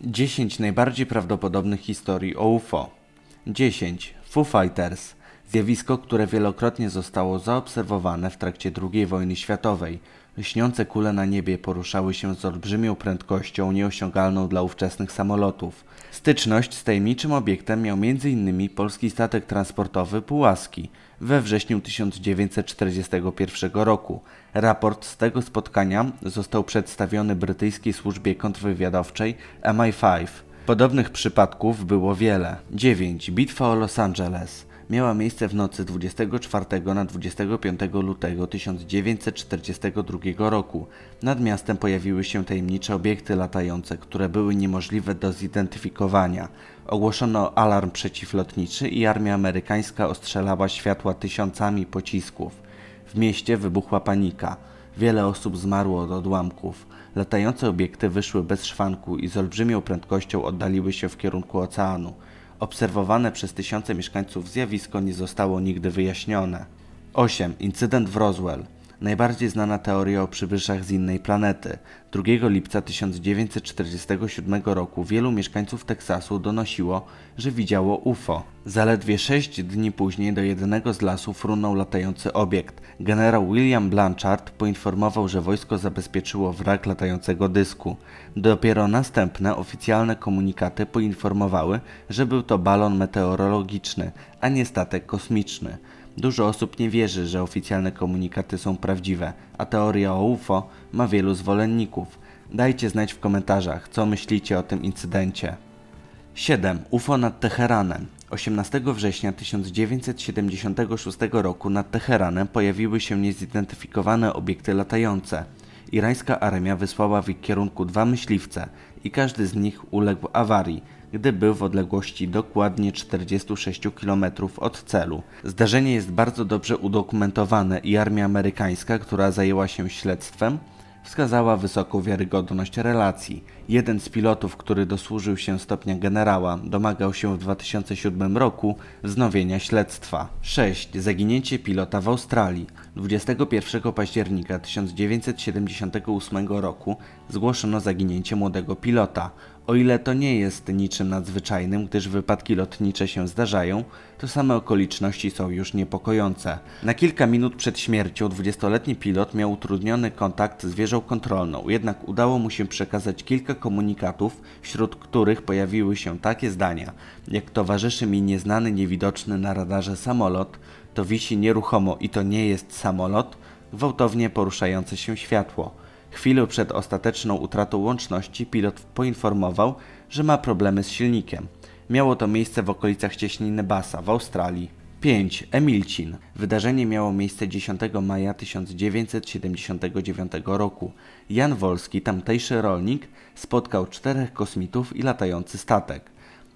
10 najbardziej prawdopodobnych historii o UFO. 10. Foo Fighters. Zjawisko, które wielokrotnie zostało zaobserwowane w trakcie II wojny światowej. Lśniące kule na niebie poruszały się z olbrzymią prędkością nieosiągalną dla ówczesnych samolotów. Styczność z tajemniczym obiektem miał m.in. polski statek transportowy Pułaski we wrześniu 1941 roku. Raport z tego spotkania został przedstawiony brytyjskiej służbie kontrwywiadowczej MI5. Podobnych przypadków było wiele. 9. Bitwa o Los Angeles miała miejsce w nocy 24 na 25 lutego 1942 roku. Nad miastem pojawiły się tajemnicze obiekty latające, które były niemożliwe do zidentyfikowania. Ogłoszono alarm przeciwlotniczy i armia amerykańska ostrzelała światła tysiącami pocisków. W mieście wybuchła panika. Wiele osób zmarło od odłamków. Latające obiekty wyszły bez szwanku i z olbrzymią prędkością oddaliły się w kierunku oceanu obserwowane przez tysiące mieszkańców zjawisko nie zostało nigdy wyjaśnione. 8. Incydent w Roswell najbardziej znana teoria o przybyszach z innej planety. 2 lipca 1947 roku wielu mieszkańców Teksasu donosiło, że widziało UFO. Zaledwie sześć dni później do jednego z lasów runął latający obiekt. Generał William Blanchard poinformował, że wojsko zabezpieczyło wrak latającego dysku. Dopiero następne oficjalne komunikaty poinformowały, że był to balon meteorologiczny, a nie statek kosmiczny. Dużo osób nie wierzy, że oficjalne komunikaty są prawdziwe, a teoria o UFO ma wielu zwolenników. Dajcie znać w komentarzach, co myślicie o tym incydencie. 7. UFO nad Teheranem 18 września 1976 roku nad Teheranem pojawiły się niezidentyfikowane obiekty latające. Irańska armia wysłała w ich kierunku dwa myśliwce i każdy z nich uległ awarii, gdy był w odległości dokładnie 46 km od celu. Zdarzenie jest bardzo dobrze udokumentowane i armia amerykańska, która zajęła się śledztwem, wskazała wysoką wiarygodność relacji. Jeden z pilotów, który dosłużył się stopnia generała, domagał się w 2007 roku wznowienia śledztwa. 6. Zaginięcie pilota w Australii. 21 października 1978 roku zgłoszono zaginięcie młodego pilota. O ile to nie jest niczym nadzwyczajnym, gdyż wypadki lotnicze się zdarzają, to same okoliczności są już niepokojące. Na kilka minut przed śmiercią 20-letni pilot miał utrudniony kontakt z wieżą kontrolną, jednak udało mu się przekazać kilka komunikatów, wśród których pojawiły się takie zdania, jak towarzyszy mi nieznany, niewidoczny na radarze samolot, to wisi nieruchomo i to nie jest samolot, gwałtownie poruszające się światło. Chwilę przed ostateczną utratą łączności pilot poinformował, że ma problemy z silnikiem. Miało to miejsce w okolicach cieśniny Bassa w Australii. 5. Emilcin. Wydarzenie miało miejsce 10 maja 1979 roku. Jan Wolski, tamtejszy rolnik, spotkał czterech kosmitów i latający statek.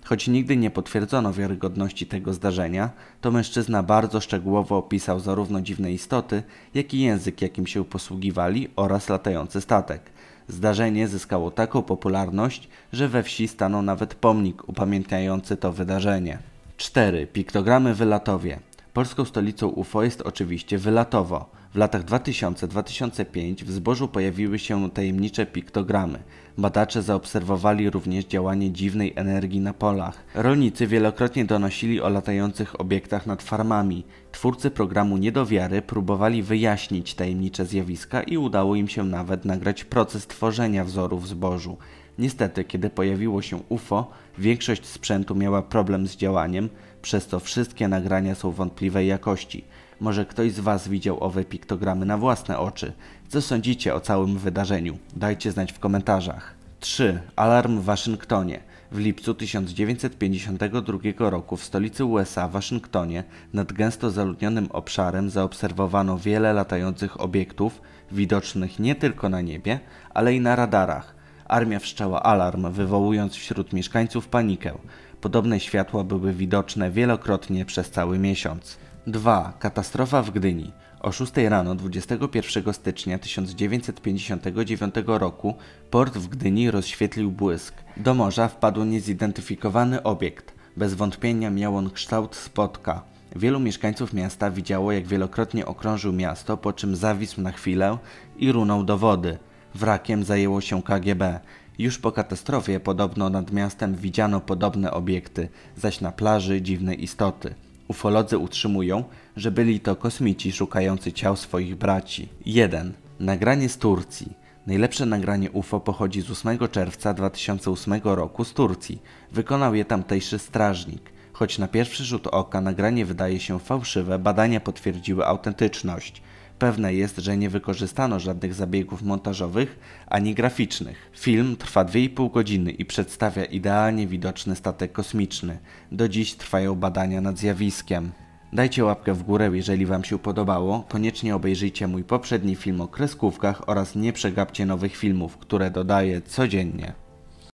Choć nigdy nie potwierdzono wiarygodności tego zdarzenia, to mężczyzna bardzo szczegółowo opisał zarówno dziwne istoty, jak i język, jakim się posługiwali oraz latający statek. Zdarzenie zyskało taką popularność, że we wsi stanął nawet pomnik upamiętniający to wydarzenie. 4. Piktogramy Wylatowie Polską stolicą UFO jest oczywiście Wylatowo. W latach 2000-2005 w zbożu pojawiły się tajemnicze piktogramy. Badacze zaobserwowali również działanie dziwnej energii na polach. Rolnicy wielokrotnie donosili o latających obiektach nad farmami. Twórcy programu Niedowiary próbowali wyjaśnić tajemnicze zjawiska i udało im się nawet nagrać proces tworzenia wzorów zbożu. Niestety, kiedy pojawiło się UFO, większość sprzętu miała problem z działaniem, przez co wszystkie nagrania są wątpliwej jakości. Może ktoś z Was widział owe piktogramy na własne oczy. Co sądzicie o całym wydarzeniu? Dajcie znać w komentarzach. 3. Alarm w Waszyngtonie. W lipcu 1952 roku w stolicy USA, Waszyngtonie, nad gęsto zaludnionym obszarem zaobserwowano wiele latających obiektów, widocznych nie tylko na niebie, ale i na radarach. Armia wszczęła alarm, wywołując wśród mieszkańców panikę. Podobne światła były widoczne wielokrotnie przez cały miesiąc. 2. Katastrofa w Gdyni. O 6 rano 21 stycznia 1959 roku port w Gdyni rozświetlił błysk. Do morza wpadł niezidentyfikowany obiekt. Bez wątpienia miał on kształt spotka. Wielu mieszkańców miasta widziało, jak wielokrotnie okrążył miasto, po czym zawisł na chwilę i runął do wody. Wrakiem zajęło się KGB. Już po katastrofie podobno nad miastem widziano podobne obiekty, zaś na plaży dziwne istoty. Ufolodzy utrzymują, że byli to kosmici szukający ciał swoich braci. 1. Nagranie z Turcji. Najlepsze nagranie UFO pochodzi z 8 czerwca 2008 roku z Turcji. Wykonał je tamtejszy strażnik. Choć na pierwszy rzut oka nagranie wydaje się fałszywe, badania potwierdziły autentyczność. Pewne jest, że nie wykorzystano żadnych zabiegów montażowych ani graficznych. Film trwa 2,5 godziny i przedstawia idealnie widoczny statek kosmiczny. Do dziś trwają badania nad zjawiskiem. Dajcie łapkę w górę, jeżeli Wam się podobało. Koniecznie obejrzyjcie mój poprzedni film o kreskówkach oraz nie przegapcie nowych filmów, które dodaję codziennie.